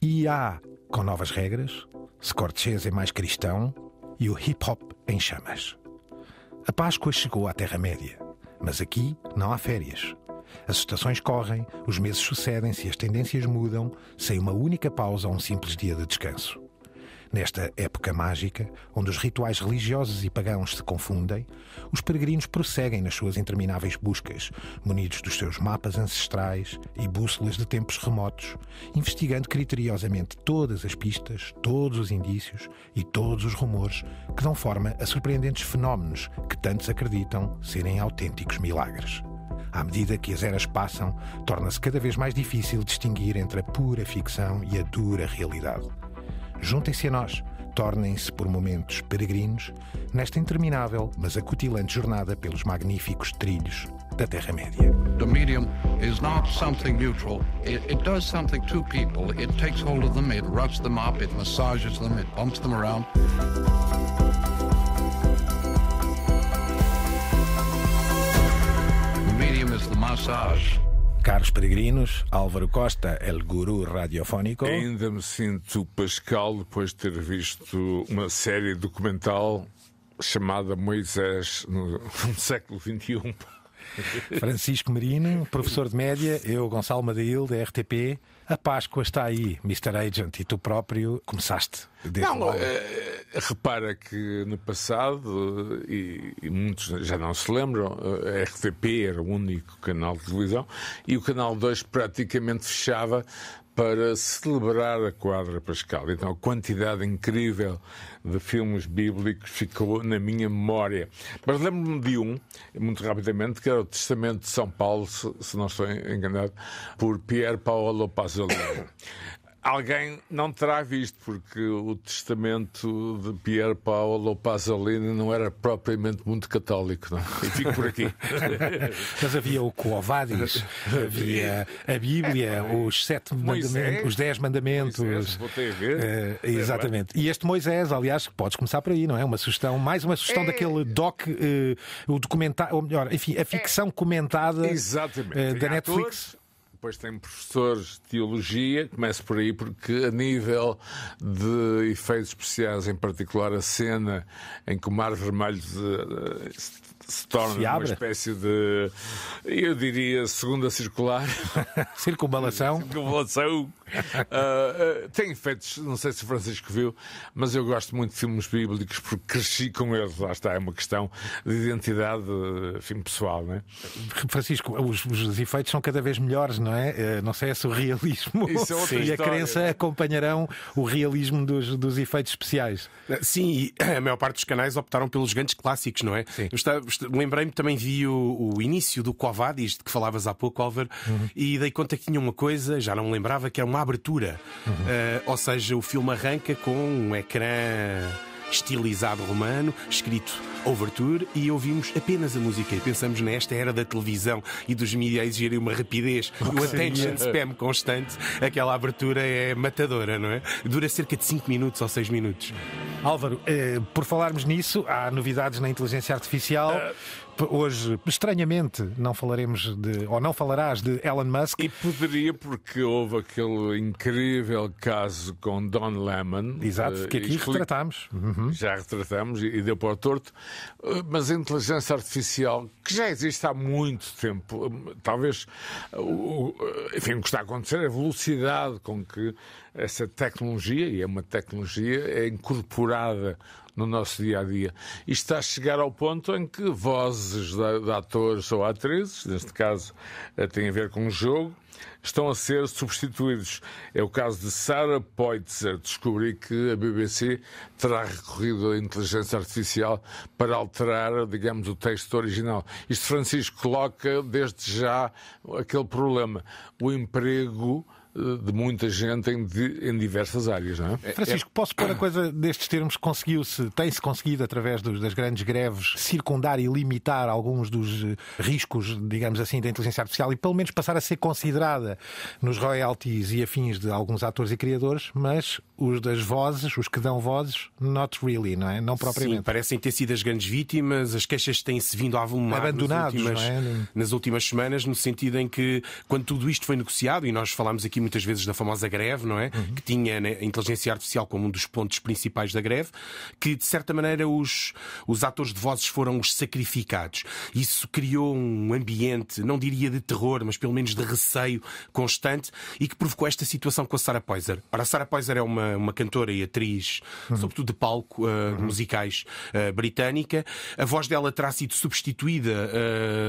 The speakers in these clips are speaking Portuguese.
E há, com novas regras, Scorsese é mais cristão e o hip-hop em chamas. A Páscoa chegou à Terra-média, mas aqui não há férias. As estações correm, os meses sucedem-se e as tendências mudam, sem uma única pausa ou um simples dia de descanso. Nesta época mágica, onde os rituais religiosos e pagãos se confundem, os peregrinos prosseguem nas suas intermináveis buscas, munidos dos seus mapas ancestrais e bússolas de tempos remotos, investigando criteriosamente todas as pistas, todos os indícios e todos os rumores que dão forma a surpreendentes fenómenos que tantos acreditam serem autênticos milagres. À medida que as eras passam, torna-se cada vez mais difícil distinguir entre a pura ficção e a dura realidade juntem-se a nós. Tornem-se por momentos peregrinos nesta interminável, mas acutilante jornada pelos magníficos trilhos da Terra-média. The medium is not something neutral. It, it does something to people. It takes hold of them, it roughs them up, it massages them, it bumps them around. The medium is the massage. Carlos Peregrinos, Álvaro Costa, El Guru Radiofónico. Ainda me sinto Pascal depois de ter visto uma série documental chamada Moisés no, no século XXI. Francisco Merino, professor de média, eu, Gonçalo Madail, da RTP. A Páscoa está aí, Mr. Agent, e tu próprio começaste. Não, eh, eh, repara que no passado, e, e, muitos já não se lembram, eh, a RTP era o único canal de televisão e o Canal 2 praticamente fechava para celebrar a quadra pascal. Então, a quantidade incrível de filmes bíblicos ficou na minha memória. Mas lembro-me de um, muito rapidamente, que era o Testamento de São Paulo, se, se não estou enganado, por Pierre Paolo Pasolini. Alguém não terá visto, porque o testamento de Pier Paolo Pasolini não era propriamente muito católico, não? É? E fico por aqui. Mas havia o Covadis, havia a Bíblia, é, os sete mandamentos, os dez mandamentos. Moisés, a ver. Eh, exatamente. E este Moisés, aliás, podes começar por aí, não é? Uma sugestão, mais uma sugestão é... daquele doc, uh, o documentário, ou melhor, enfim, a ficção é... comentada uh, da Netflix. Atores, depois tem professores de teologia, começo por aí, porque a nível de efeitos especiais, em particular a cena em que o Mar Vermelho se eh, se torna se uma espécie de, eu diria, segunda circular. Circunvalação. Circunvalação. uh, tem efeitos, não sei se o Francisco viu, mas eu gosto muito de filmes bíblicos porque cresci com eles. Lá está, é uma questão de identidade enfim, pessoal, não é? Francisco, os, os efeitos são cada vez melhores, não é? Eh, não sei é se o realismo Isso é outra e a crença acompanharão o realismo dos, dos efeitos especiais. Sim, e a maior parte dos canais optaram pelos grandes clássicos, não é? Sim. Eu lembrei-me também vi o, o, início do Covadis, de que falavas há pouco, Álvaro, uhum. e dei conta que tinha uma coisa, já não me lembrava, que era uma abertura. Uhum. Uh, ou seja, o filme arranca com um ecrã estilizado romano, escrito Overture, e ouvimos apenas a música. E pensamos nesta era da televisão e dos mídias exigirem uma rapidez, o um attention spam constante. Aquela abertura é matadora, não é? Dura cerca de 5 minutos ou 6 minutos. Álvaro, eh, por falarmos nisso, há novidades na inteligência artificial. Uh... Hoje, estranhamente, não falaremos de, ou não falarás de Elon Musk. E poderia, porque houve aquele incrível caso com Don Lemon. Exato, eh, que aqui explico, retratámos. Uhum. Já retratámos e deu para o torto. Eh, mas a inteligência artificial, que já existe há muito tempo, eh, talvez, enfim, o que está a acontecer é a velocidade com que essa tecnologia, e é uma tecnologia, é incorporada no nosso dia a dia. E está a chegar ao ponto em que vozes de, de atores ou atrizes, neste caso eh, tem a ver com o jogo, estão a ser substituídos. É o caso de Sarah Poitzer. Descobri que a BBC terá recorrido à inteligência artificial para alterar, digamos, o texto original. Isto, Francisco, coloca desde já aquele problema. O emprego de muita gente em, de, em diversas áreas, não é? é? Francisco, posso pôr a coisa destes termos? Conseguiu-se, tem-se conseguido, através dos, das grandes greves, circundar e limitar alguns dos eh, riscos, digamos assim, da inteligência artificial e pelo menos passar a ser considerada nos royalties e afins de alguns atores e criadores, mas os das vozes, os que dão vozes, not really, não é? Não propriamente. Sim, parecem ter sido as grandes vítimas, as queixas têm-se vindo a avumar Abandonados, nas é? nas últimas semanas, no sentido em que, quando tudo isto foi negociado, e nós falámos aqui muitas vezes da famosa greve, não é? Uhum. Que tinha né, a inteligência artificial como um dos pontos principais da greve, que de certa maneira os, os atores de vozes foram os sacrificados. Isso criou um ambiente, não diria de terror, mas pelo menos de receio constante e que provocou esta situação com a Sarah Poiser. Ora, a Sarah Poiser é uma, uma cantora e atriz, uhum. sobretudo de palco, uh, uhum. musicais uh, britânica. A voz dela terá sido substituída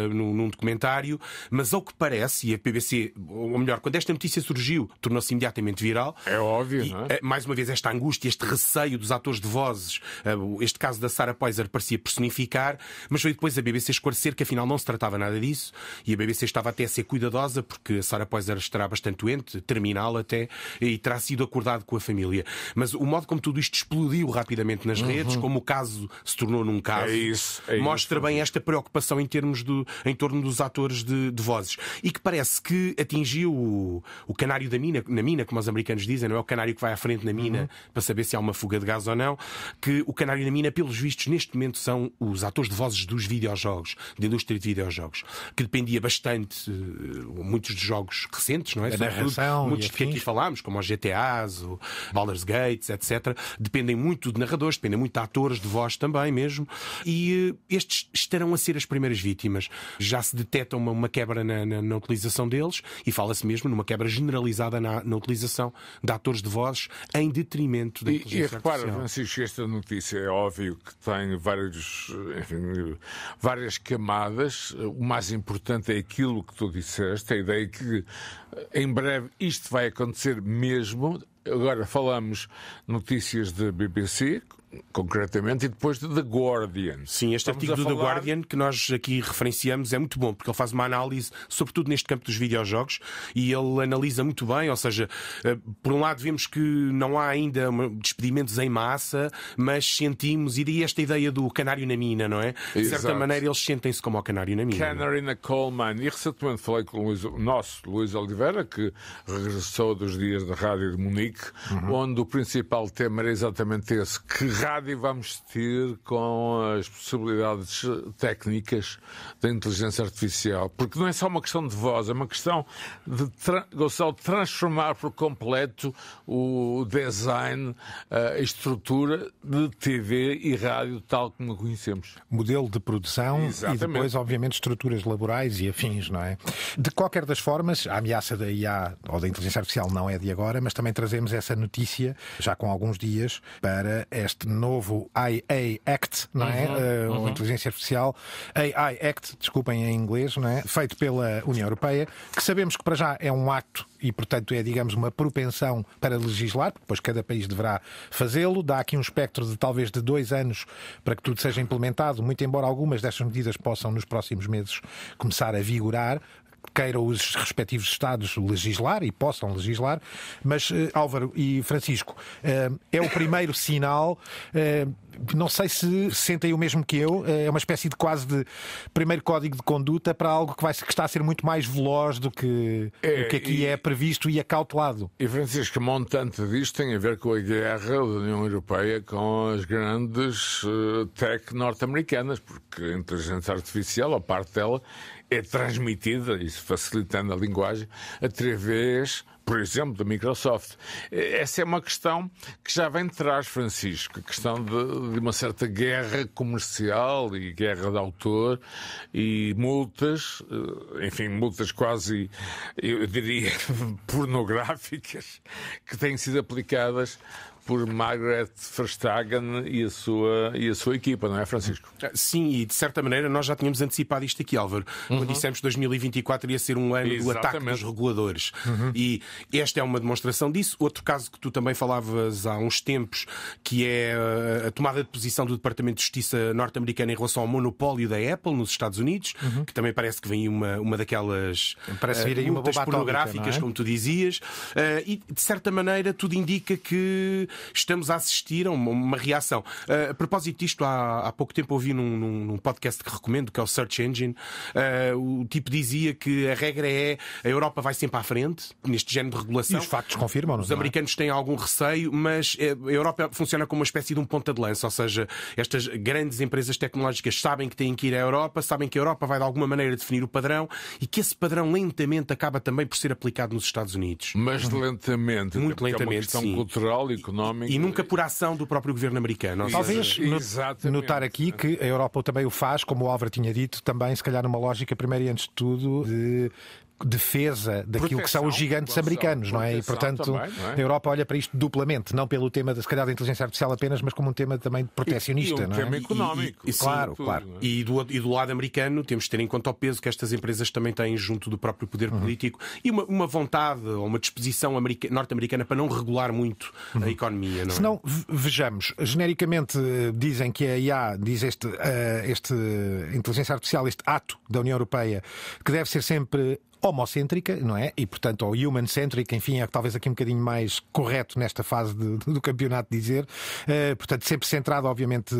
uh, num, num documentário, mas ao que parece, e a BBC, ou melhor, quando esta notícia surgiu, surgiu, tornou-se imediatamente viral. É óbvio, e, não é? Eh, mais uma vez, esta angústia, este receio dos atores de vozes, eh, este caso da Sarah Poiser parecia personificar, mas foi depois a BBC esclarecer que afinal não se tratava nada disso e a BBC estava até a ser cuidadosa porque a Sarah Poiser estará bastante doente, terminal até, e terá sido acordado com a família. Mas o modo como tudo isto explodiu rapidamente nas uhum. redes, como o caso se tornou num caso, é isso, é mostra isso. bem esta preocupação em termos do, em torno dos atores de, de vozes e que parece que atingiu o, o canal canário da mina, na mina, como os americanos dizem, não é o canário que vai à frente na mina uhum. para saber se há uma fuga de gás ou não, que o canário na mina, pelos vistos, neste momento são os atores de vozes dos videojogos, da indústria de videojogos, que dependia bastante, eh, muitos dos jogos recentes, não é? Narração, muitos de que aqui falámos, como os GTAs, o Baldur's Gates, etc., dependem muito de narradores, dependem muito de atores, de voz também mesmo, e eh, estes estarão a ser as primeiras vítimas. Já se detecta uma, uma quebra na, na, na utilização deles e fala-se mesmo numa quebra general generalizada na, na utilização de atores de voz em detrimento da inteligência e, e repara, artificial. Francisco, esta notícia é óbvio que tem vários, enfim, várias camadas. O mais importante é aquilo que tu disseste, a ideia é que eh, em breve isto vai acontecer mesmo. Agora falamos notícias da BBC, concretamente, e depois de The Guardian. Sim, este Estamos artigo do falar... The Guardian que nós aqui referenciamos é muito bom, porque ele faz uma análise, sobretudo neste campo dos videojogos, e ele analisa muito bem, ou seja, eh, por um lado vemos que não há ainda despedimentos em massa, mas sentimos, e daí esta ideia do canário na mina, não é? De certa maneira eles sentem-se como o canário na mina. É? Canary in a coal mine. E recentemente falei com o nosso Luís Oliveira, que regressou dos dias da Rádio de Munique, uhum. onde o principal tema era exatamente esse, que rádio vamos ter com as possibilidades técnicas da inteligência artificial? Porque não é só uma questão de voz, é uma questão de tra transformar por completo o design, eh, a estrutura de TV e rádio tal como a conhecemos. Modelo de produção Exatamente. e depois, obviamente, estruturas laborais e afins, não é? De qualquer das formas, a ameaça da IA ou da inteligência artificial não é de agora, mas também trazemos essa notícia já com alguns dias para este novo AI Act, não é? Uhum, eh, uhum. inteligência artificial, AI Act, desculpem em inglês, não é? Feito pela União Europeia, que sabemos que para já é um acto e, portanto, é, digamos, uma propensão para legislar, pois cada país deverá fazê-lo. Dá aqui um espectro de talvez de dois anos para que tudo seja implementado, muito embora algumas destas medidas possam, nos próximos meses, começar a vigorar queiram os respectivos Estados legislar e possam legislar, mas eh, Álvaro e Francisco, eh, é o primeiro sinal, eh, não sei se sentem o mesmo que eu, é uma espécie de quase de primeiro código de conduta para algo que, vai, que está a ser muito mais veloz do que, é, do que aqui e, é previsto e acautelado. E Francisco, montante disto tem a ver com a guerra da União Europeia com as grandes tech norte-americanas, porque a inteligência artificial, a parte dela, é transmitida, isso facilitando a linguagem, através, por exemplo, da Microsoft. Essa é uma questão que já vem de trás, Francisco, a questão de, de uma certa guerra comercial e guerra de autor e multas, eh, enfim, multas quase, eu diria, pornográficas, que têm sido aplicadas por Margaret Verstagen e a sua, e a sua equipa, não é, Francisco? Ah, sim, e de certa maneira nós já tínhamos antecipado isto aqui, Álvaro, uhum. quando dissemos que 2024 ia ser um ano Exatamente. do ataque dos reguladores. Uhum. E esta é uma demonstração disso. Outro caso que tu também falavas há uns tempos, que é ah, a tomada de posição do Departamento de Justiça norte-americano em relação ao monopólio da Apple nos Estados Unidos, uhum. que também parece que vem uma, uma daquelas parece ah, vir aí uma pornográficas, atómica, é? como tu dizias, uh, e de certa maneira tudo indica que estamos a assistir a uma, uma reação. Uh, a propósito disto, há, há pouco tempo ouvi num, num, num, podcast que recomendo, que é o Search Engine, uh, o tipo dizia que a regra é a Europa vai sempre à frente neste género de regulação. E os factos confirmam. Os é? americanos é? têm algum receio, mas eh, a Europa funciona como uma espécie de um ponta de lança, ou seja, estas grandes empresas tecnológicas sabem que têm que ir à Europa, sabem que a Europa vai de alguma maneira definir o padrão e que esse padrão lentamente acaba também por ser aplicado nos Estados Unidos. Mas lentamente, muito lentamente, é uma questão sim. cultural e económica económico. E nunca por ação do próprio governo americano. Talvez notar aqui que a Europa também o faz, como o Álvaro tinha dito, também, se calhar, numa lógica, primeiro e antes de tudo, de defesa daquilo Proteção, que são os gigantes americanos, não é? E, portanto, também, é? a Europa olha para isto duplamente, não pelo tema, de, se calhar, da inteligência artificial apenas, mas como um tema também protecionista, e, e um não é? tema é? económico. E, e, claro, tudo, claro. É? E, do, e do lado americano, temos de ter em conta o peso que estas empresas também têm junto do próprio poder uhum. político e uma, uma, vontade ou uma disposição norte-americana para não regular muito uhum. a economia, não é? não vejamos, genericamente eh, dizem que a IA, diz este, uh, este inteligência artificial, este ato da União Europeia, que deve ser sempre homocêntrica, não é? E portanto, ou human-centric, enfim, é talvez aqui um bocadinho mais correto nesta fase de, do campeonato dizer. Uh, portanto, sempre centrado, obviamente,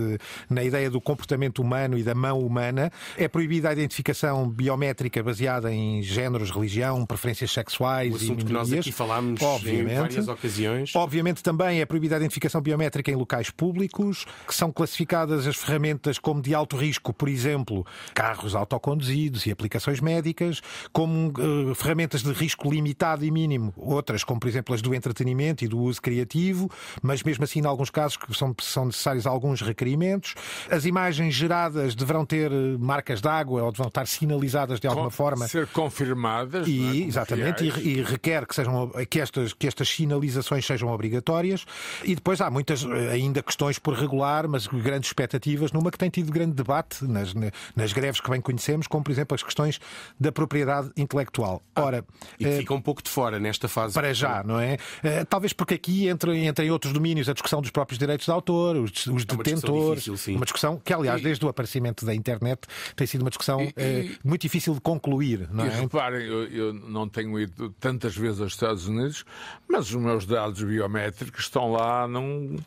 na ideia do comportamento humano e da mão humana. É proibida a identificação biométrica baseada em géneros, religião, preferências sexuais o assunto e minorias. que nós aqui falámos obviamente. em várias ocasiões. Obviamente também é proibida a identificação biométrica em locais públicos, que são classificadas as ferramentas como de alto risco, por exemplo, carros autoconduzidos e aplicações médicas, como eh, ferramentas de risco limitado e mínimo, outras, como por exemplo as do entretenimento e do uso criativo, mas mesmo assim, em alguns casos, que são, são necessários alguns requerimentos. As imagens geradas deverão ter eh, marcas d'água ou deverão estar sinalizadas de alguma com, forma. Ser confirmadas. E, é? Exatamente, e, e, requer que, sejam, que, estas, que estas sinalizações sejam obrigatórias. E depois há muitas eh, ainda questões por regular, mas grandes expectativas, numa que tem tido grande debate nas, nas greves que bem conhecemos, como por exemplo as questões da propriedade intelectual intelectual. Ah, Ora, e eh, fica um pouco de fora nesta fase. Para já, não é? Eh, talvez porque aqui entra, entra em outros domínios a discussão dos próprios direitos de autor, os, os é detentores. Discussão difícil, uma discussão que, aliás, e... desde o aparecimento da internet tem sido uma discussão e, eh, muito difícil de concluir. Não é? reparem, eu, eu não tenho ido tantas vezes aos Estados Unidos, mas os meus dados biométricos estão lá num. Não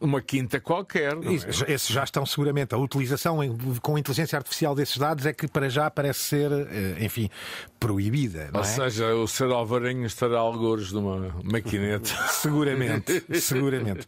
uma quinta qualquer. É? Esses já estão seguramente. A utilização com inteligência artificial desses dados é que para já parece ser, eh, enfim, proibida. Ou é? seja, o ser Alvarenga estará algures de uma maquineta. seguramente, seguramente.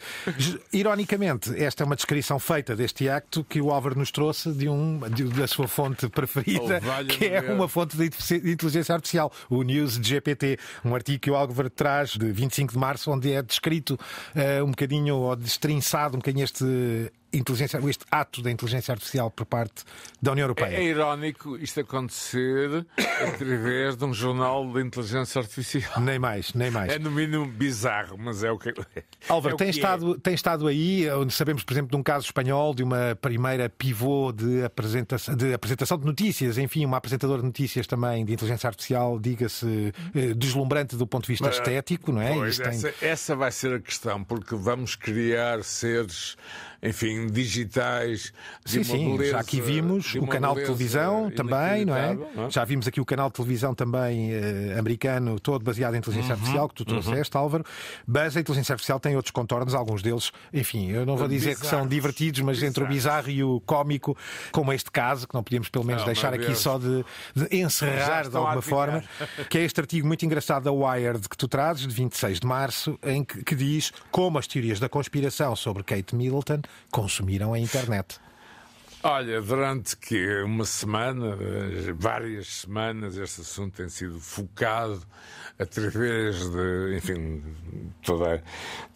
Ironicamente, esta é uma descrição feita deste acto que o Álvaro nos trouxe de um, de, da sua fonte preferida, oh, que é uma fonte de inteligência artificial, o News GPT, um artigo que o Álvaro traz de 25 de março, onde é descrito uh, um bocadinho, ou destrinçado um bocadinho este inteligência, este ato da inteligência artificial por parte da União é, Europeia. É, é irónico isto acontecer através de um jornal de inteligência artificial. Nem mais, nem mais. É no mínimo bizarro, mas é o que. É. Álvaro, é tem, que é. estado, é. tem estado aí, onde sabemos, por exemplo, de um caso espanhol, de uma primeira pivô de apresentação de, apresentação de notícias, enfim, uma apresentadora de notícias também de inteligência artificial, diga-se eh, deslumbrante do ponto de vista mas, estético, não é? Pois, essa, tem... essa vai ser a questão, porque vamos criar seres, enfim, digitais de sim, sim. Beleza, já aqui vimos o canal de televisão também, não é? não é? Já vimos aqui o canal de televisão também eh, americano, todo baseado em inteligência uhum, artificial, que tu uhum. trouxeste, uhum. Álvaro. Mas a inteligência artificial tem outros contornos, alguns deles, enfim, eu não vou dizer Bizarros. que são divertidos, mas Bizarros. entre o bizarro e o cómico, como este caso, que não podíamos pelo menos não, ah, deixar aqui só de, de encerrar de alguma forma, que é este artigo muito engraçado da Wired que tu trazes, de 26 de março, em que, que diz como as teorias da conspiração sobre Kate Middleton consumiram a internet? Olha, durante que uma semana, várias semanas, este assunto tem sido focado através de, enfim, toda,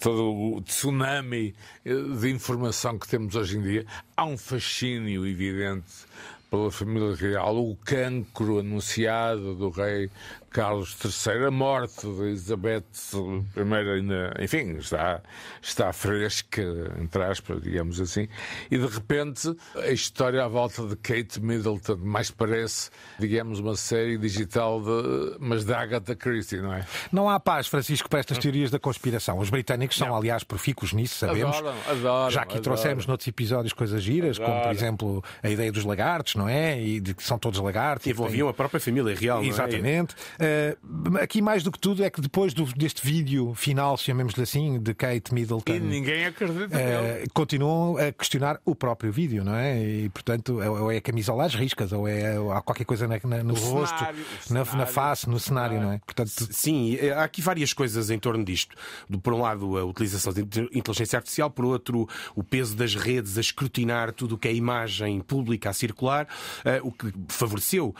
todo o tsunami de informação que temos hoje em dia. Há um fascínio evidente pela família real, o cancro anunciado do rei Carlos III, a morte de Elizabeth I, ainda, enfim, está, está fresca, entre aspas, digamos assim, e de repente a história à volta de Kate Middleton mais parece, digamos, uma série digital, de, mas de Agatha Christie, não é? Não há paz, Francisco, para estas teorias da conspiração. Os britânicos são, não. aliás, profícuos nisso, sabemos. Adoram, adoram, Já que trouxemos noutros episódios coisas giras, adoram. como, por exemplo, a ideia dos lagartos, não é? E de que são todos lagartos. E envolviam a própria família real, não é? Exatamente. Uh, aqui, mais do que tudo, é que depois do, deste vídeo final, chamemos-lhe assim, de Kate Middleton. E ninguém acredita uh, Continuam a questionar o próprio vídeo, não é? E, portanto, é, ou é a camisola às riscas, ou é ou há qualquer coisa na, na, no o rosto, cenário, na, na, face, no cenário, não é? Portanto, sim, eh, há aqui várias coisas em torno disto. Por um lado, a utilização de inteligência artificial, por outro, o peso das redes a escrutinar tudo o que é imagem pública a circular, uh, o que favoreceu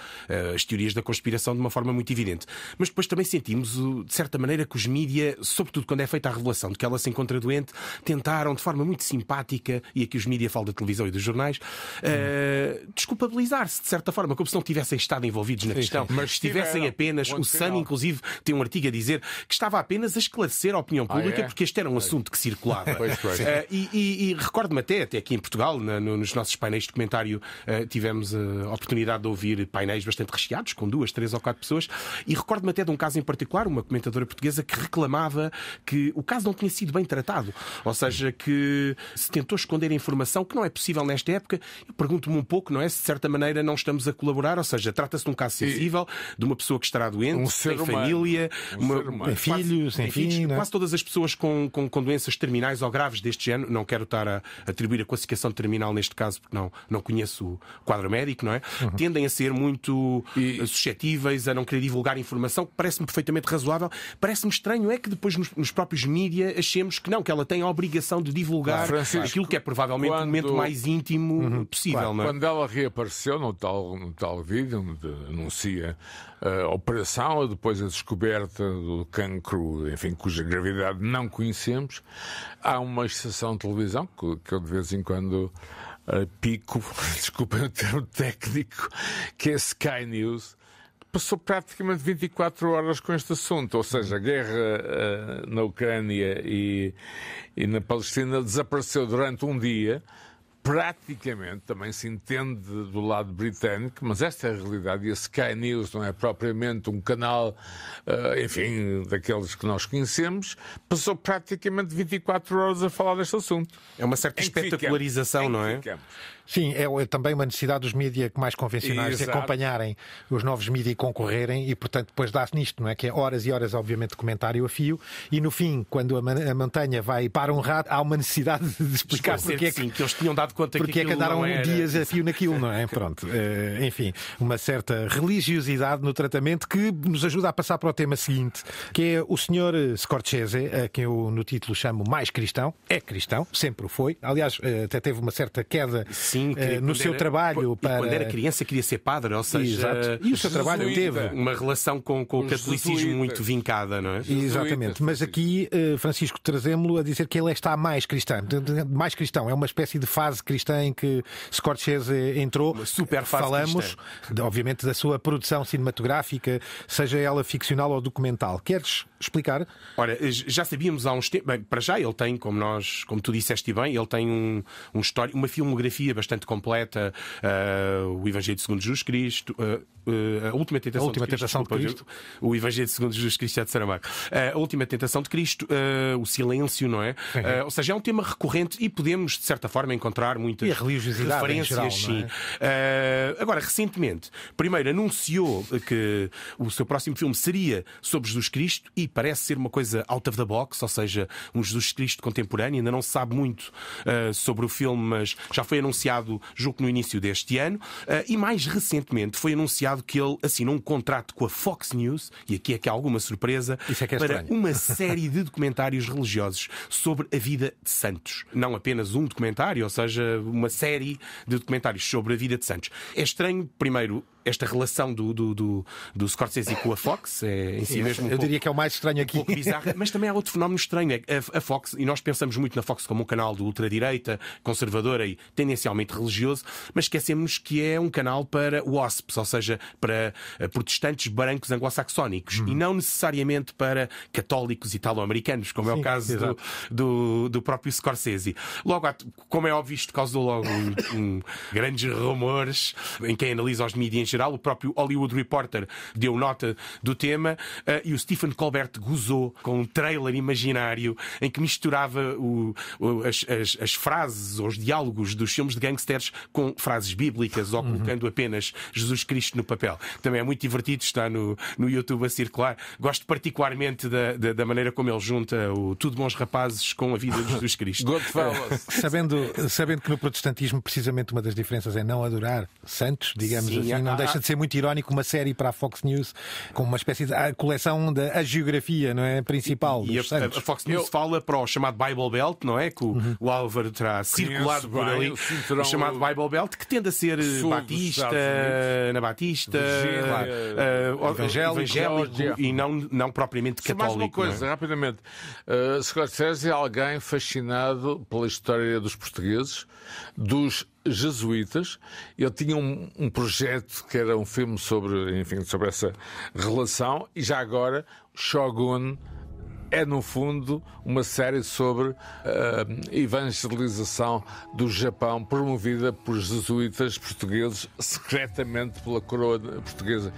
as teorias da conspiração de uma forma muito evidente. Mas depois também sentimos, de certa maneira, que os mídia, sobretudo quando é feita a revelação de que ela se encontra doente, tentaram de forma muito simpática, e aqui os mídia falam da televisão e dos jornais, hum. uh, desculpabilizar-se de certa forma, como se não tivessem estado envolvidos na sim, questão, sim. mas estivessem apenas. O Sun, inclusive, tem um artigo a dizer que estava apenas a esclarecer a opinião ah, pública, ah, é? porque este era um assunto que circulava. pois, pois. Uh, e, e, e recordo-me até, até aqui em Portugal, na, no, nos nossos painéis de comentário, uh, tivemos a oportunidade de ouvir painéis bastante recheados, com duas, três ou quatro pessoas, e recordo-me até de um caso em particular, uma comentadora portuguesa que reclamava que o caso não tinha sido bem tratado, ou seja, que se tentou esconder informação que não é possível nesta época. Eu pergunto-me um pouco, não é? Se de certa maneira não estamos a colaborar, ou seja, trata-se de um caso sensível, de uma pessoa que estará doente, um sem humano. família, um uma, tem filhos, sem filhos. É? Quase todas as pessoas com, com, com, doenças terminais ou graves deste género, não quero estar a atribuir a classificação terminal neste caso, porque não, não conheço o quadro médico, não é? Uhum. Tendem a ser muito e... suscetíveis, a não querer divulgar divulgar informação, que parece-me perfeitamente razoável. Parece-me estranho é que depois nos, nos, próprios mídia achemos que não, que ela tem a obrigação de divulgar aquilo que é provavelmente quando... o momento mais íntimo uhum, possível. Claro. Não é? Quando ela reapareceu no tal, no tal vídeo onde anuncia eh, a operação depois a descoberta do cancro, enfim, cuja gravidade não conhecemos, há uma estação de televisão que, que eu de vez em quando eh, pico, desculpem o termo técnico, que é Sky News, passou praticamente 24 horas com este assunto, ou seja, a guerra uh, na Ucrânia e, e na Palestina desapareceu durante um dia. Praticamente também se entende do lado britânico, mas esta é a realidade. E a Sky News não é propriamente um canal, uh, enfim, daqueles que nós conhecemos. Passou praticamente 24 horas a falar deste assunto. É uma certa espetacularização, não é? Ficamos. Sim, é, é também uma necessidade dos mídias mais convencionais Exato. acompanharem os novos mídias e concorrerem e, portanto, depois dá-se nisto, não é? Que é horas e horas, obviamente, de comentário a fio e, no fim, quando a, man a montanha vai para um rato, há uma necessidade de explicar porque é que, sim, que eles tinham dado conta porque que é que andaram era... dias a fio naquilo, não é? Pronto, uh, enfim, uma certa religiosidade no tratamento que nos ajuda a passar para o tema seguinte, que é o senhor Scorchese, a quem eu no título chamo mais cristão, é cristão, sempre o foi, aliás, eh, até teve uma certa queda. Sim Sim, eh, no seu era, trabalho. Para... quando era criança queria ser padre, ou seja, Exato. e o seu trabalho teve uma relação com, com o catolicismo muito vincada, não é? Exatamente, mas aqui eh, Francisco trazemos-lo a dizer que ele é está mais cristão, mais cristão, é uma espécie de fase cristã em que Scorsese eh, entrou. Uma super fase Falamos, obviamente, da sua produção cinematográfica, seja ela ficcional ou documental. Queres explicar? Ora, já sabíamos há uns tempos, bem, para já ele tem, como nós, como tu disseste bem, ele tem um, um histórico, uma filmografia bastante bastante completa, uh, o Evangelho segundo Jesus Cristo, uh, uh, a última tentação a última de Cristo, tentação de Cristo. o Evangelho segundo Jesus Cristo é de Saramago, a última tentação de Cristo, o silêncio, não é? ou seja, é um tema recorrente e podemos de certa forma encontrar muitas referências, geral, sim. É? agora, recentemente, primeiro anunciou que o seu próximo filme seria sobre Jesus Cristo e parece ser uma coisa out of the box, ou seja, um Jesus Cristo contemporâneo. Ainda não se sabe muito sobre o filme, mas já foi anunciado anunciado, julgo que no início deste ano, eh, e mais recentemente foi anunciado que ele assinou um contrato com a Fox News, e aqui é que há alguma surpresa, é é para uma série de documentários religiosos sobre a vida de santos. Não apenas um documentário, ou seja, uma série de documentários sobre a vida de santos. É estranho, primeiro, esta relação do, do, do, do Scorsese com a Fox é em si mesmo. Um eu pouco, diria que é o mais estranho aqui. Um pouco bizarro, mas também há outro fenómeno estranho. É a, a, Fox, e nós pensamos muito na Fox como um canal de ultradireita, conservadora e tendencialmente religioso, mas esquecemos que é um canal para WASPs, ou seja, para eh, protestantes brancos anglo-saxónicos hum. e não necessariamente para católicos italo-americanos, como Sim, é o caso do, do, do, próprio Scorsese. Logo, como é óbvio, isto causou logo um, um, grandes rumores em quem analisa os mídias geral. O próprio Hollywood Reporter deu nota do tema eh, e o Stephen Colbert gozou com um trailer imaginário em que misturava o, as, as, as, frases ou os diálogos dos filmes de gangsters com frases bíblicas ou uhum. colocando uhum. apenas Jesus Cristo no papel. Também é muito divertido, está no, no YouTube a circular. Gosto particularmente da, da, da maneira como ele junta o Tudo Bons Rapazes com a vida de Jesus Cristo. Eh, sabendo, sabendo que no protestantismo precisamente uma das diferenças é não adorar santos, digamos Sim, assim, não há, deixa de ser muito irónico uma série para a Fox News com uma espécie de a coleção da geografia, não é? Principal. E, e a, a, Fox News eu... fala para o chamado Bible Belt, não é? Que o, uhum. o Álvaro terá circulado por ali. É o chamado Bible Belt, que tende a ser eh, Sul Batista, na Batista, Virgínia, uh, eh, evangélico, evangélico e não, não propriamente católico. Mais uma coisa, é? rapidamente. Uh, Scorsese é alguém fascinado pela história dos portugueses, dos jesuítas. Eu tinha um, um, projeto que era um filme sobre, enfim, sobre essa relação, e já agora Shogun é, no fundo, uma série sobre a uh, eh, evangelização do Japão, promovida por jesuítas portugueses, secretamente pela coroa portuguesa.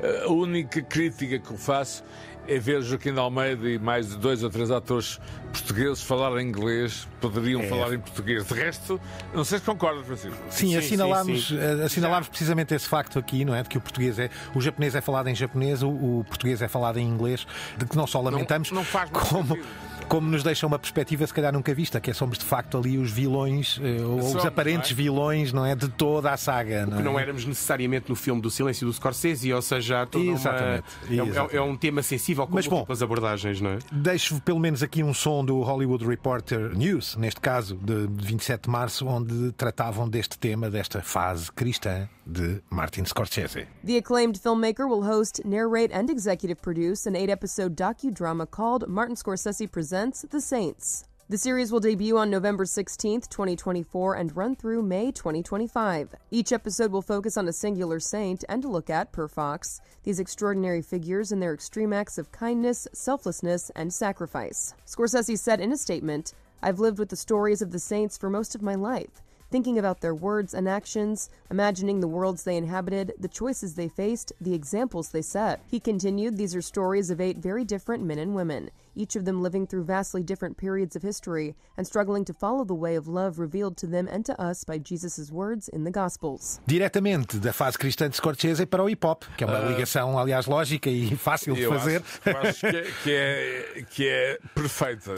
Uh, a única crítica que eu faço é ver Joaquim Almeida e mais dois ou três atores portugueses falar inglês, poderiam é. falar em português. De resto, não sei se concordas, Francisco. Sim, sim assinalámos, sim, sim. Eh, assinalámos precisamente esse facto aqui, não é? De que o português é. O japonês é falado em japonês, o, o português é falado em inglês, de que não só lamentamos, não, não faz como. Sentido como nos deixa uma perspectiva se calhar nunca vista, que é somos de facto ali os vilões, eh, ou somos, os é? aparentes é? vilões, não é? De toda a saga. Não que é? não, é? éramos necessariamente no filme do Silêncio do Scorsese, ou seja, toda Exatamente. É uma, Exatamente. É, um tema sensível com as abordagens, não é? Deixo pelo menos aqui um som do Hollywood Reporter News, neste caso, de 27 de março, onde tratavam deste tema, desta fase cristã de Martin Scorsese. The acclaimed filmmaker will host, narrate and executive produce an eight-episode docudrama called Martin Scorsese Presents presents The Saints. The series will debut on November 16, 2024, and run through May 2025. Each episode will focus on a singular saint and a look at, per Fox, these extraordinary figures and their extreme acts of kindness, selflessness, and sacrifice. Scorsese said in a statement I've lived with the stories of the saints for most of my life, thinking about their words and actions, imagining the worlds they inhabited, the choices they faced, the examples they set. He continued These are stories of eight very different men and women each of them living through vastly different periods of history and struggling to follow the way of love revealed to them and to us by Jesus' words in the Gospels. Diretamente da fase cristã de Scorsese para o hip hop, que é uma uh, ligação, aliás, lógica e fácil de fazer. Acho, acho que, é, que, é, que é perfeita.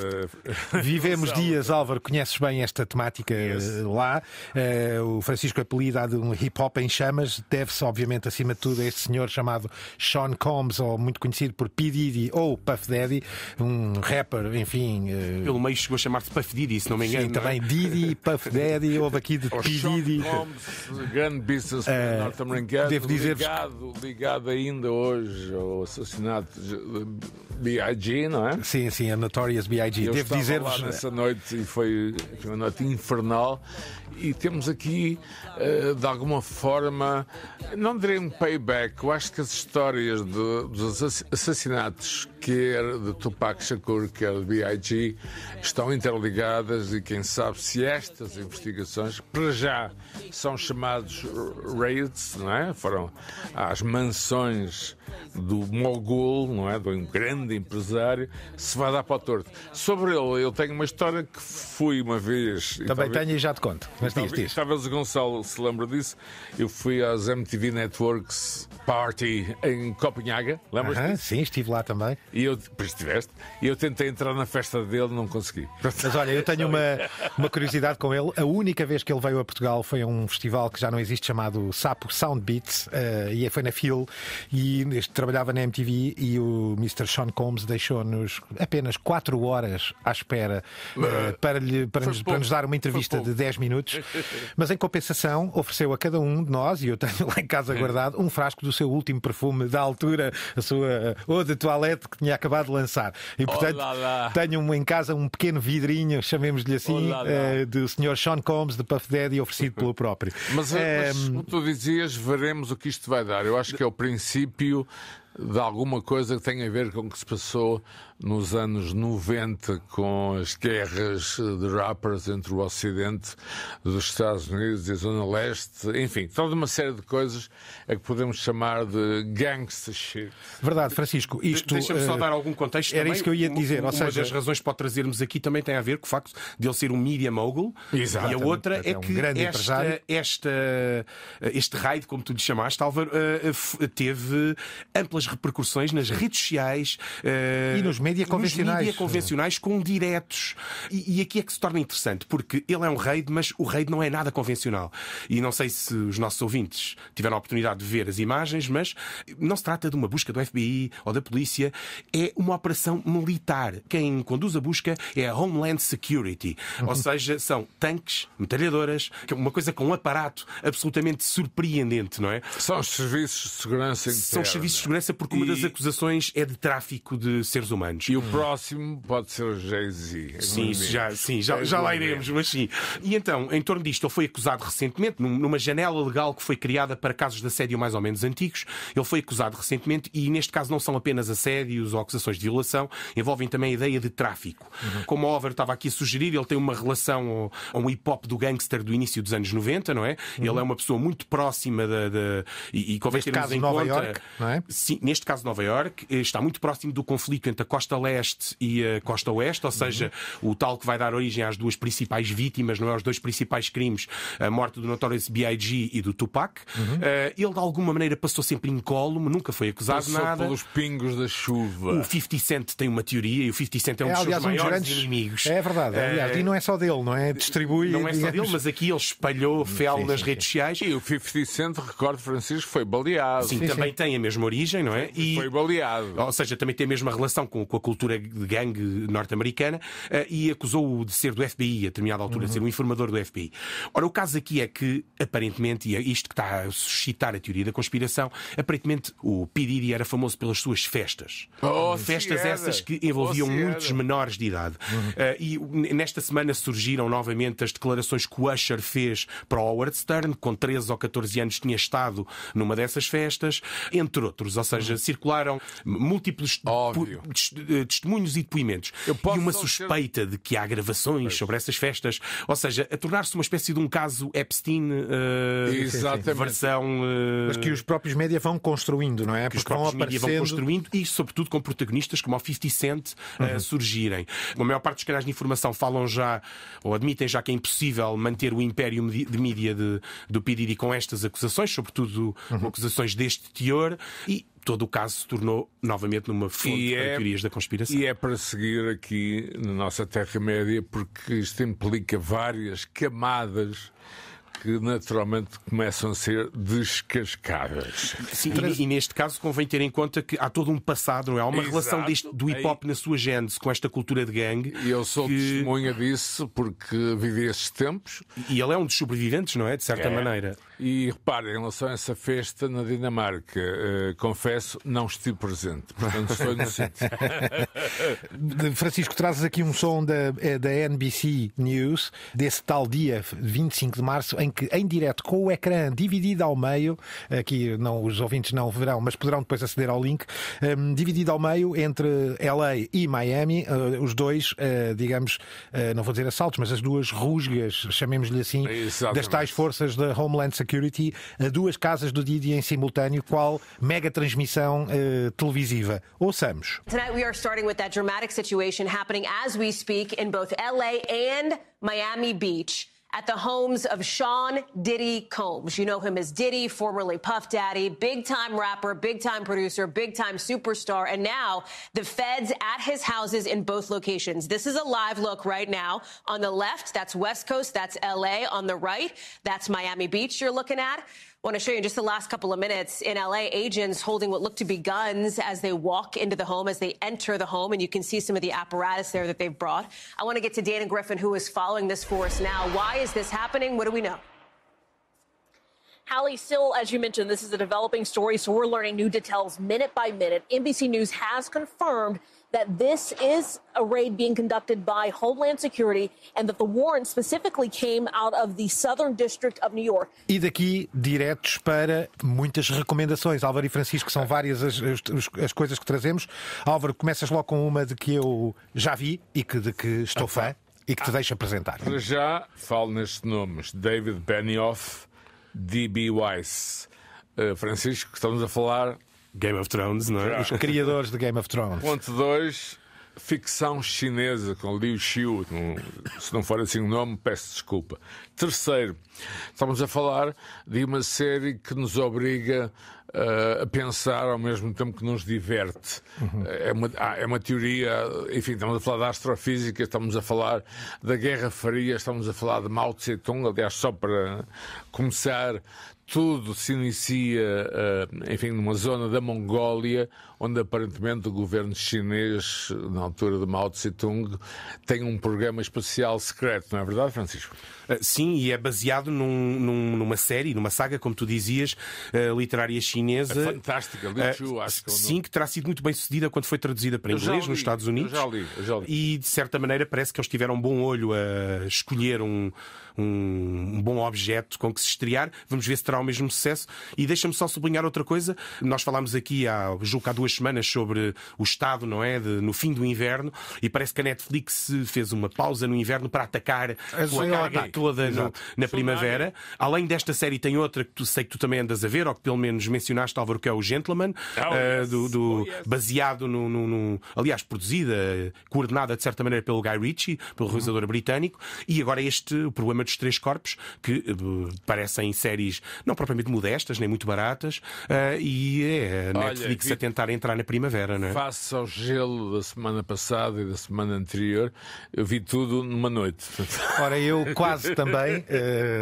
Vivemos dias, Álvaro, conheces bem esta temática yes. Eh, lá. Uh, o Francisco apelida de um hip hop em chamas, deve-se, obviamente, acima de tudo, a este senhor chamado Sean Combs, ou muito conhecido por P. Diddy ou Puff Daddy, um rapper, enfim. Uh... Eh, Pelo meio chegou a chamar-se Puff Diddy, se não me engano. Sim, é? também é? Diddy, Puff Daddy, houve aqui de P. Diddy. grande business uh, eh, norte-americano, ligado, ligado ainda hoje ao assassinato de B.I.G., não é? Sim, sim, a Notorious B.I.G. Devo dizer-vos. nessa noite e foi uma noite infernal e temos aqui, uh, de alguma forma, não direi um payback, eu acho que as histórias de, dos assassinatos quer de Tupac Shakur, quer de B.I.G., estão interligadas e quem sabe se estas investigações, para já, são chamados raids, não é? Foram às mansões do mogul, não é? De um grande empresário, se vai dar para o torto. Sobre ele, eu tenho uma história que fui uma vez. Também talvez, tenho e já te conto. Mas talvez, diz, talvez o Gonçalo se lembre disso. Eu fui às MTV Networks Party em Copenhaga. Lembras? Uh -huh, sim, estive lá também. E eu, pois estiveste. E eu tentei entrar na festa dele, não consegui. Mas olha, eu tenho uma, uma curiosidade com ele. A única vez que ele veio a Portugal foi a um festival que já não existe chamado Sapo Sound Beats uh, eh, e foi na Phil. E este trabalhava na MTV e o Mr. Sean Combs deixou-nos apenas 4 horas à espera uh, para, lhe, para, nos, para, nos, dar uma entrevista de 10 minutos. Mas em compensação, ofereceu a cada um de nós, e eu tenho lá em casa guardado, um frasco do seu último perfume da altura, a sua ou de toilette que tinha acabado de lançar. E oh, portanto, Olá, tenho em casa um pequeno vidrinho, chamemos-lhe oh, assim, Olá, uh, eh, do Sr. Sean Combs, de Puff Daddy, oferecido pelo próprio. Mas, é, mas ehm, como tu dizias, veremos o que isto vai dar. Eu acho que é o princípio de alguma coisa que tem a ver com o que se passou nos anos 90 com as guerras de rappers entre o Ocidente dos Estados Unidos e a Zona Leste, enfim, toda uma série de coisas a que podemos chamar de gangster Verdade, Francisco, isto... De Deixa-me só eh, dar algum contexto Era também. isso que eu ia dizer, ou seja... Uma das razões para pode trazermos aqui também tem a ver com o facto de ele ser um media mogul Exatamente. e a outra é, é um que esta, esta, eh, este raid, como tu lhe chamaste, Álvaro, eh, teve amplas repercussões nas redes sociais... E nos média convencionais. Mídia convencionais com diretos. E, e, aqui é que se torna interessante, porque ele é um raid, mas o raid não é nada convencional. E não sei se os nossos ouvintes tiveram a oportunidade de ver as imagens, mas não se trata de uma busca do FBI ou da polícia, é uma operação militar. Quem conduz a busca é a Homeland Security. Ou uhum. seja, são tanques, metralhadoras, é uma coisa com um aparato absolutamente surpreendente, não é? São os serviços de segurança São os serviços de segurança porque e... uma das acusações é de tráfico de seres humanos anos. E o hum. próximo pode ser o Jay-Z. Sim, é já, sim, já, já lá é iremos, mas sim. E então, em torno disto, ele foi acusado recentemente, numa janela legal que foi criada para casos de assédio mais ou menos antigos, ele foi acusado recentemente e neste caso não são apenas assédios ou acusações de violação, envolvem também a ideia de tráfico. Uhum. Como a Over estava aqui a sugerir, ele tem uma relação a um hip-hop do gangster do início dos anos 90, não é? Uhum. Ele é uma pessoa muito próxima da... da e, e convém termos em Nova conta... York, não é? Sim, neste caso Nova York, eh, está muito próximo do conflito entre a Costa costa leste e a eh, costa oeste, ou seja, uhum. o tal que vai dar origem às duas principais vítimas, não é? os dois principais crimes, a morte do Notorious B.I.G. e do Tupac. Uhum. Uh, ele, de alguma maneira, passou sempre incólume, nunca foi acusado passou nada. pelos pingos da chuva. O 50 Cent tem uma teoria e o 50 Cent é um é, dos seus um maiores grandes... inimigos. É verdade, eh, e não é só dele, não é? Distribui. Não é digamos... só dele, mas aqui ele espalhou fel nas redes sociais. E o 50 Cent, recordo, Francisco, foi baleado. Sim, sim também sim. tem a mesma origem, não é? E... Foi baleado. Ou seja, também tem a mesma relação com o com a cultura de gangue norte-americana eh, e acusou-o de ser do FBI, a determinada altura, uhum. de ser um informador do FBI. Ora, o caso aqui é que, aparentemente, e é isto que está a suscitar a teoria da conspiração, aparentemente o Didi era famoso pelas suas festas. Oh, hum, festas essas que envolviam oh, muitos menores de idade. Uhum. Uh, e nesta semana surgiram novamente as declarações que o Usher fez para o Howard Stern, com 13 ou 14 anos tinha estado numa dessas festas, entre outros. Ou seja, uhum. circularam múltiplos testemunhos e depoimentos. E uma suspeita ser... de que há gravações sobre essas festas, ou seja, a tornar-se uma espécie de um caso Epstein uh, versão. Uh... Mas que os próprios média vão construindo, não é? Que Porque os próprios média vão construindo e, sobretudo, com protagonistas como o 50 Cent eh, uhum. surgirem. A maior parte dos canais de informação falam já ou admitem já que é impossível manter o império de mídia do PDD com estas acusações, sobretudo uhum. acusações deste teor. E todo o caso se tornou novamente numa fonte é, de teorias da conspiração. E é para seguir aqui na nossa Terra-média, porque isto implica várias camadas que naturalmente começam a ser descascadas. Sim, e, e, neste caso convém ter em conta que há todo um passado, não é? Há uma Exato. relação deste, do hip hop na sua gênese com esta cultura de gangue. E eu sou que... testemunha disso porque vivi esses tempos. E ele é um dos sobreviventes, não é? De certa é. maneira. E reparem, em relação a essa festa na Dinamarca, uh, confesso, não estive presente. Portanto, estou inocente. Francisco, trazes aqui um som da, eh, da NBC News, desse tal dia, 25 de março, em que, em direto, com o ecrã dividido ao meio, aqui não, os ouvintes não verão, mas poderão depois aceder ao link, um, ehm, dividido ao meio entre LA e Miami, uh, os dois, uh, digamos, não vou dizer assaltos, mas as duas rusgas, chamemos-lhe assim, Exatamente. das tais forças da Homeland Security Security a duas casas do Didi em simultâneo, qual mega transmissão uh, eh, televisiva. Ouçamos. Tonight we are starting with that dramatic situation happening as we speak in both LA and Miami Beach. at the homes of Sean Diddy Combs. You know him as Diddy, formerly Puff Daddy, big time rapper, big time producer, big time superstar, and now the feds at his houses in both locations. This is a live look right now. On the left, that's West Coast, that's LA. On the right, that's Miami Beach you're looking at want to show you in just the last couple of minutes in LA, agents holding what look to be guns as they walk into the home, as they enter the home, and you can see some of the apparatus there that they've brought. I want to get to Dana Griffin, who is following this for us now. Why is this happening? What do we know? Hallie still as you mentioned, this is a developing story, so we're learning new details minute by minute. NBC News has confirmed that this is a raid being conducted by Homeland Security and that the warrant specifically came out of the Southern District of New York. E daqui diretos para muitas recomendações, Álvaro e Francisco, são várias as, as, as coisas que trazemos. Álvaro, começas logo com uma de que eu já vi e que, de que estou fã e que te deixo apresentar. Para já falo nestes nomes: David Benioff, D.B. Weiss. Eh, Francisco, estamos a falar Game of Thrones, não é? Os criadores de Game of Thrones. Ponto 2, ficção chinesa com Liu Xiu. Se não for assim o nome, peço desculpa. Terceiro, estamos a falar de uma série que nos obriga Uh, a pensar ao mesmo tempo que nos diverte. Uhum. É, uma, ah, é uma teoria, enfim, estamos a falar da astrofísica, estamos a falar da Guerra Fria, estamos a falar de Mao Tse-tung, aliás, só para começar, tudo se inicia, ah, enfim, numa zona da Mongólia onde aparentemente o governo chinês, na altura de Mao Tse-tung, tem um programa especial secreto, não é verdade, Francisco? Ah, sim, e é baseado num, num, numa série, numa saga, como tu dizias, ah, literária chinesa. É fantástica, Li ah, Chu, acho que é Sim, que terá sido muito bem sucedida quando foi traduzida para inglês li, nos Estados Unidos. Eu já, li, eu já li. E, de certa maneira, parece que eles tiveram um bom olho a escolher um, um bom objeto com que se estrear. Vamos ver se terá o mesmo sucesso. E deixa-me só sublinhar outra coisa. Nós falámos aqui, há, julgo que há duas duas semanas sobre o estado, não é? De, no fim do inverno, e parece que a Netflix fez uma pausa no inverno para atacar a sua carga toda no, na primavera. Além desta série, tem outra que tu, sei que tu também andas a ver, ou que pelo menos mencionaste, Álvaro, que é o Gentleman, oh, uh, do, do oh, yes. baseado no, no, no, Aliás, produzida, coordenada de certa maneira pelo Guy Ritchie, pelo uhum. realizador britânico, e agora este, o problema dos três corpos, que uh, parecem séries não propriamente modestas, nem muito baratas, uh, e é a Netflix Olha, a tentar entrar na primavera, não é? Face ao gelo da semana passada e da semana anterior, eu vi tudo numa noite. Ora, eu quase também,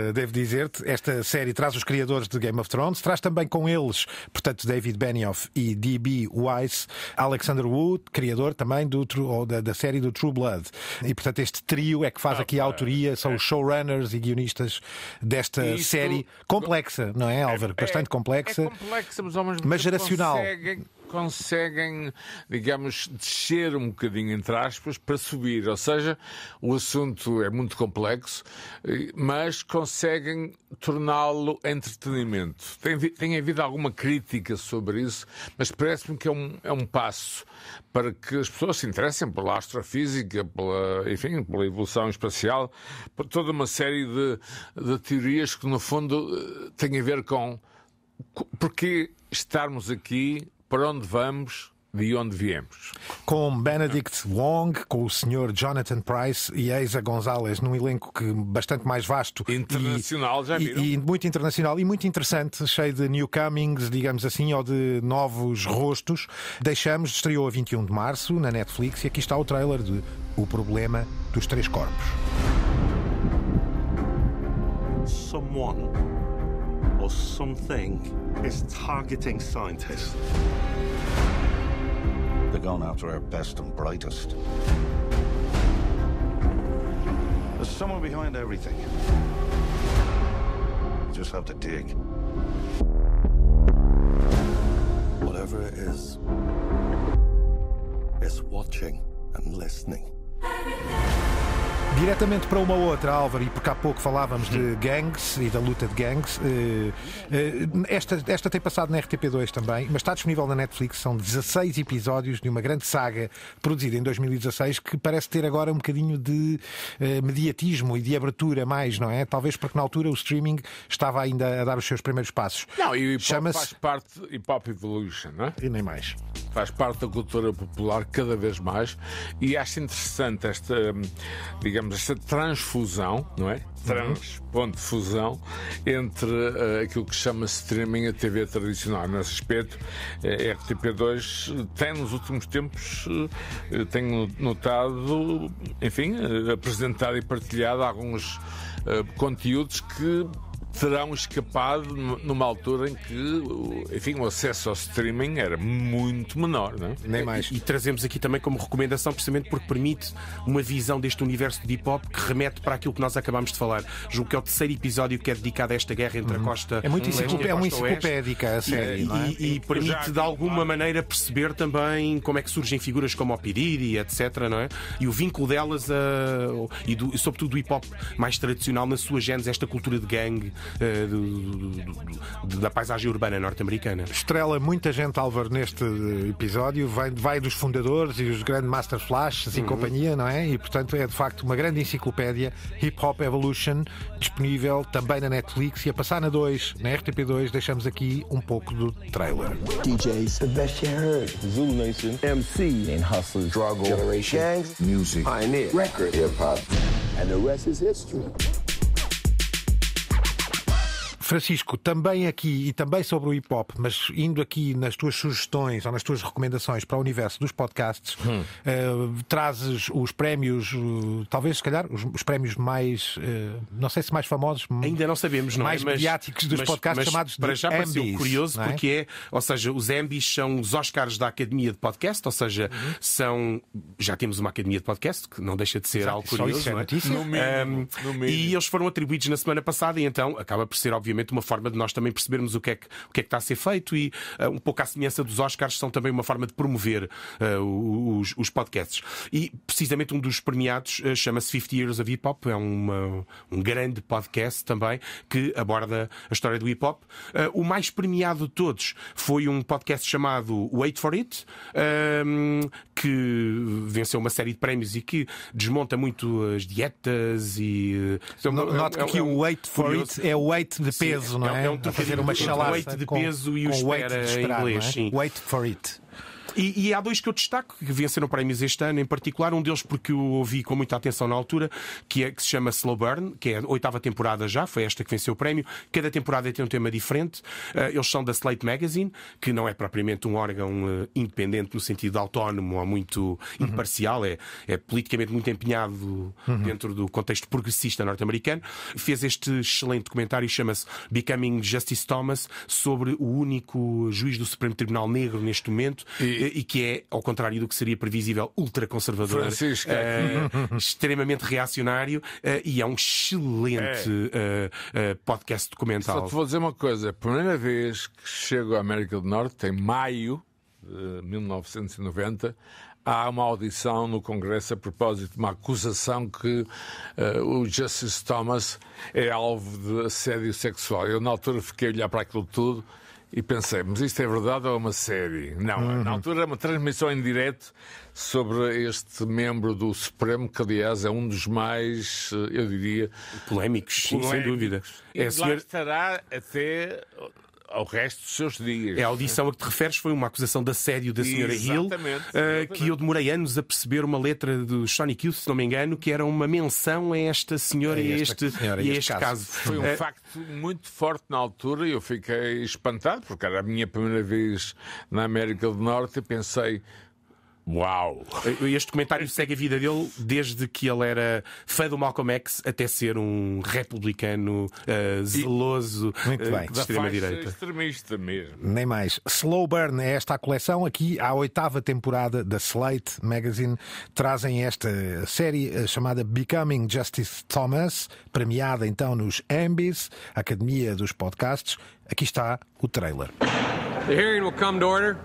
uh, devo dizer-te, esta série traz os criadores de Game of Thrones, traz também com eles, portanto, David Benioff e D.B. Weiss, Alexander Wood, criador também do, ou da, da série do True Blood. E, portanto, este trio é que faz ah, aqui a autoria, são os showrunners e guionistas desta Isto... série complexa, não é, é Álvaro? É Bastante complexa. É, complexa, mas, mas geracional conseguem, digamos, descer um bocadinho, entre aspas, para subir. Ou seja, o assunto é muito complexo, eh, mas conseguem torná-lo entretenimento. Tem, tem havido alguma crítica sobre isso, mas parece-me que é um, é um passo para que as pessoas se interessem pela astrofísica, pela, enfim, pela evolução espacial, por toda uma série de, de teorias que, no fundo, eh, têm a ver com porque estarmos aqui para onde vamos, de onde viemos. Com Benedict Wong, com o Sr. Jonathan Price e Eiza Gonzalez, num elenco que bastante mais vasto. Internacional, e, já viram? E, e, muito internacional e muito interessante, cheio de newcomings, digamos assim, ou de novos rostos. Deixamos, estreou a 21 de março na Netflix e aqui está o trailer de O Problema dos Três Corpos. Someone. or something is targeting scientists. They're going after our best and brightest. There's someone behind everything. You just have to dig. Whatever it is, it's watching and listening. Everything. Diretamente para uma outra, Álvaro, e porque há pouco falávamos de gangs e da luta de gangs. Eh, eh, esta, esta tem passado na RTP2 também, mas está disponível na Netflix. São 16 episódios de uma grande saga produzida em 2016 que parece ter agora um bocadinho de eh, mediatismo e de abertura mais, não é? Talvez porque na altura o streaming estava ainda a dar os seus primeiros passos. Não, e chama-se. Faz parte de Hip Hop Evolution, não é? E nem mais. Faz parte da cultura popular cada vez mais e acho interessante esta, hum, digamos, esta transfusão, não é? Uhum. Trans, ponto, fusão entre uh, aquilo que chama streaming a TV tradicional. Nesse aspecto, uh, eh, RTP2 tem nos últimos tempos, uh, tenho notado, enfim, apresentado e partilhado alguns conteúdos que terão escapado numa altura em que enfim, o acesso ao streaming era muito menor. Não é? Nem mais. E, e, trazemos aqui também como recomendação, precisamente porque permite uma visão deste universo de hip hop que remete para aquilo que nós acabámos de falar. Julgo que é o terceiro episódio que é dedicado a esta guerra entre uhum. a costa. É muito é enciclopédica a é série. E, é? e, e permite já, de alguma claro. maneira perceber também como é que surgem figuras como o Piriri, etc. Não é? E o vínculo delas a, eh, e, do, e sobretudo do hip hop mais tradicional na sua gênese, esta cultura de gangue uh, do, do, da paisagem urbana norte-americana. Estrela muita gente, Álvaro, neste eh, episódio, vai, vai dos fundadores e os grandes Master Flashes uhum. e companhia, não é? E portanto é de facto uma grande enciclopédia Hip Hop Evolution, disponível também na Netflix e a passar na 2, na RTP2, deixamos aqui um pouco do trailer. DJs, the best you heard, Zulu Nation, MC, and Hustlers, Drug Generation, Gangs, Music, Pioneer, Record, Hip Hop, and the rest is history. Francisco, também aqui e também sobre o hip hop, mas indo aqui nas tuas sugestões ou nas tuas recomendações para o universo dos podcasts, hum. uh, trazes os prémios, uh, talvez se calhar, os, os prémios mais, uh, não sei se mais famosos, ainda não sabemos, não é? mais é? mediáticos mas, dos mas, podcasts mas chamados para de já Ambis, pareceu curioso é? porque é, ou seja, os MBs são os Oscars da Academia de Podcast, ou seja, uhum. são já temos uma Academia de Podcast que não deixa de ser Exato, algo é curioso, é não é? No mínimo, um, no E eles foram atribuídos na semana passada e então acaba por ser obviamente obviamente, uma forma de nós também percebermos o que é que, o que, é que está a ser feito e uh, um pouco à semelhança dos Oscars são também uma forma de promover uh, os, os, podcasts. E precisamente um dos premiados uh, chama-se 50 Years of Hip Hop, é uma, um grande podcast também que aborda a história do hip hop. o mais premiado de todos foi um podcast chamado Wait for It, ehm, que venceu uma série de prémios e que desmonta muito as dietas e. Note é, que é, o Wait for It é o Wait de peso, é não é? É um, é um uma com o de peso e o espera weight em inglês. É? Wait for it. E, e, há dois que eu destaco, que venceram prémios este ano, em particular, um deles porque eu ouvi com muita atenção na altura, que, é, que se chama Slow Burn, que é a oitava temporada já, foi esta que venceu o prémio. Cada temporada tem um tema diferente. Eh, eles são da Slate Magazine, que não é propriamente um órgão eh, independente no sentido autónomo ou muito uhum. imparcial, é, é politicamente muito empenhado uhum. dentro do contexto progressista norte-americano. Fez este excelente documentário, chama-se Becoming Justice Thomas, sobre o único juiz do Supremo Tribunal Negro neste momento. E, e que é, ao contrário do que seria previsível, ultraconservador, Uh, extremamente reacionário uh, e é um excelente é. Uh, podcast documental. Só te vou dizer uma coisa: é a primeira vez que chego à América do Norte, em maio de 1990, há uma audição no Congresso a propósito de uma acusação que uh, o Justice Thomas é alvo de assédio sexual. Eu, na altura, fiquei a olhar para aquilo tudo e pensei, mas isto é verdade ou é uma série? Não, uhum. na altura era uma transmissão em direto sobre este membro do Supremo, que aliás é um dos mais, eh, eu diria. Polémicos, sim, Polémicos. sem dúvida. É, e senhor... estará até ao resto dos seus dias. É, a audição a que te referes foi uma acusação de assédio da senhora Hill, eh, que eu demorei anos a perceber uma letra do Sonic Youth, se não me engano, que era uma menção a esta senhora é e, este, senhora, e este, este caso. caso. Foi um eh, facto muito forte na altura e eu fiquei espantado, porque era a minha primeira vez na América do Norte e pensei Uau! Este comentário segue a vida dele desde que ele era fã do Malcolm X até ser um republicano uh, zeloso Muito eh, bem. Uh, de extrema-direita. extremista mesmo. Nem mais. Slow Burn é esta a coleção. Aqui, à oitava temporada da Slate Magazine, trazem esta série eh, chamada Becoming Justice Thomas, premiada então nos Ambis, Academia dos Podcasts. Aqui está o trailer. The hearing will come to order.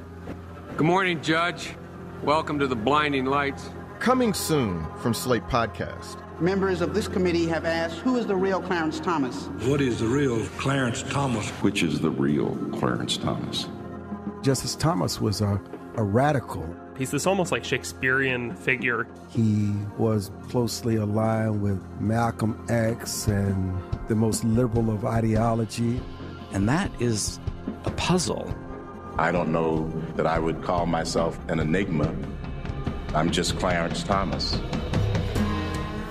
Good morning, Judge. Welcome to the Blinding Lights. Coming soon from Slate Podcast. Members of this committee have asked, who is the real Clarence Thomas? What is the real Clarence Thomas? Which is the real Clarence Thomas? Justice Thomas was a, a radical. He's this almost like Shakespearean figure. He was closely aligned with Malcolm X and the most liberal of ideology. And that is a puzzle I don't know that I would call myself an enigma. I'm just Clarence Thomas.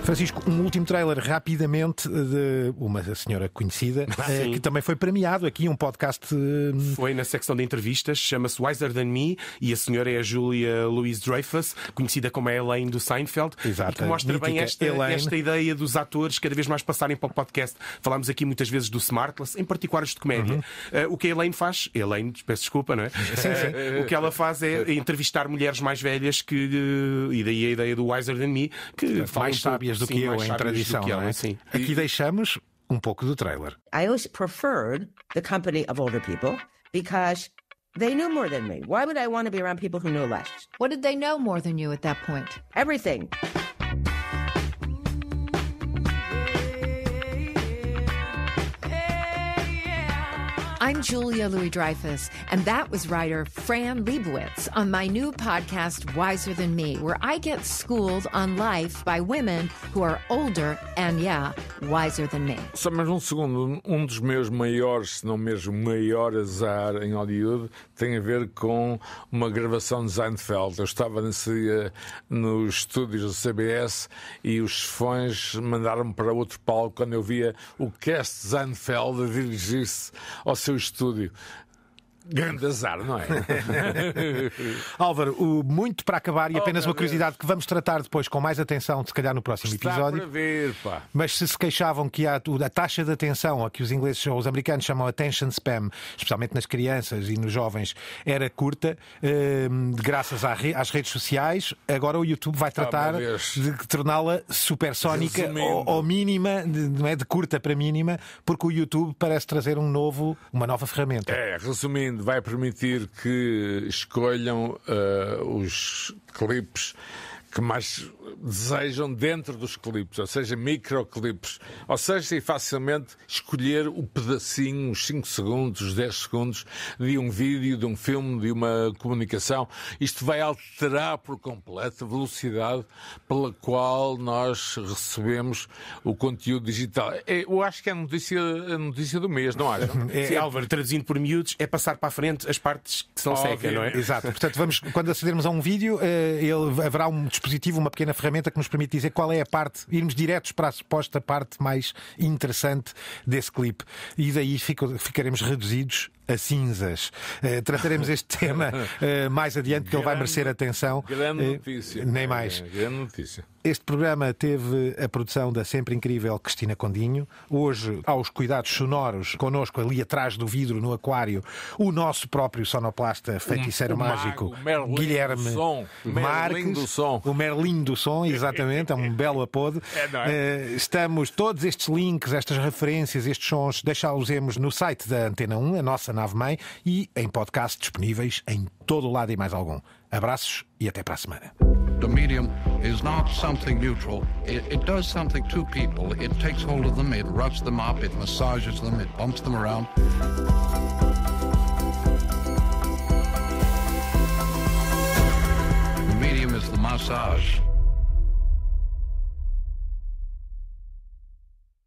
Francisco, um último trailer rapidamente de uma senhora conhecida ah, eh, que também foi premiado aqui, um podcast. Eh, foi na secção de entrevistas, chama-se Wiser Than Me e a senhora é a Julia Louise Dreyfus, conhecida como a Elaine do Seinfeld, Exato, que mostra Mítica bem esta, esta, ideia dos atores cada vez mais passarem para o podcast. Falámos aqui muitas vezes do Smartless, em particular os de comédia. Uhum. Uh, o que a Elaine faz, Elaine, peço desculpa, não é? Sim, sim. Uh, o que ela faz é entrevistar mulheres mais velhas que, uh, e daí a ideia do Wiser Than Me, que mais sábias é, é do que eu em tradição. Ela, é? assim. Aqui e... deixamos um pouco do trailer. I always preferred the company of older people because they knew more than me. Why would I want to be around people who knew less? What did they know more than you at that point? Everything. I'm Julia Louis Dreyfus, and that was writer Fran Lebowitz on my new podcast, Wiser Than Me, where I get schooled on life by women who are older and, yeah, wiser than me. Só mais um segundo. Um dos meus maiores, se não mesmo maior azar em Hollywood tem a ver com uma gravação de Seinfeld. Eu estava nesse dia eh, nos estúdios do CBS e os fãs mandaram-me para outro palco quando eu via o cast de Seinfeld dirigir-se ao seu estúdio Grande azar, não é? Álvaro, muito para acabar e oh, apenas uma curiosidade Deus. que vamos tratar depois com mais atenção, se calhar no próximo Está episódio. Para ver, pá. Mas se se queixavam que a taxa de atenção, a que os ingleses ou os americanos chamam attention spam, especialmente nas crianças e nos jovens, era curta, eh, graças às redes sociais, agora o YouTube vai oh, tratar oh, de torná-la supersónica ou, ou, mínima, de, não é de curta para mínima, porque o YouTube parece trazer um novo, uma nova ferramenta. É, resumindo vai permitir que escolham uh, os clipes que mais desejam dentro dos clipes, ou seja, microclips. Ou seja, e facilmente escolher o pedacinho, os 5 segundos, os 10 segundos de um vídeo, de um filme, de uma comunicação. Isto vai alterar por completo a velocidade pela qual nós recebemos o conteúdo digital. É, eu acho que é a notícia, a notícia do mês, não acha? É, é, Álvaro, traduzindo por miúdos, é passar para a frente as partes que são secas, não é? Exato. Portanto, vamos, quando acedermos a um vídeo, eh, ele, haverá um dispositivo dispositivo, uma pequena ferramenta que nos permite dizer qual é a parte, irmos diretos para a suposta parte mais interessante desse clipe. E daí fico, ficaremos reduzidos a cinzas. Uh, trataremos este tema uh, mais adiante, que grande, ele vai merecer atenção. Grande eh, notícia. nem mais. É, grande notícia. Este programa teve a produção da sempre incrível Cristina Condinho. Hoje, aos cuidados sonoros, connosco ali atrás do vidro, no aquário, o nosso próprio sonoplasta feiticeiro mágico, Mago, Guilherme som, Marques. Merlin do som. O Merlin do som, exatamente, é um belo apodo. É, é? Estamos, todos estes links, estas referências, estes sons, deixá-los no site da Antena 1, a nossa nave-mãe e em podcast disponíveis em todo o lado e mais algum. Abraços e até para a semana. The medium is not something neutral. It, it does something to people. It takes hold of them, it roughs them up, it massages them, it bumps them around. The medium is the massage.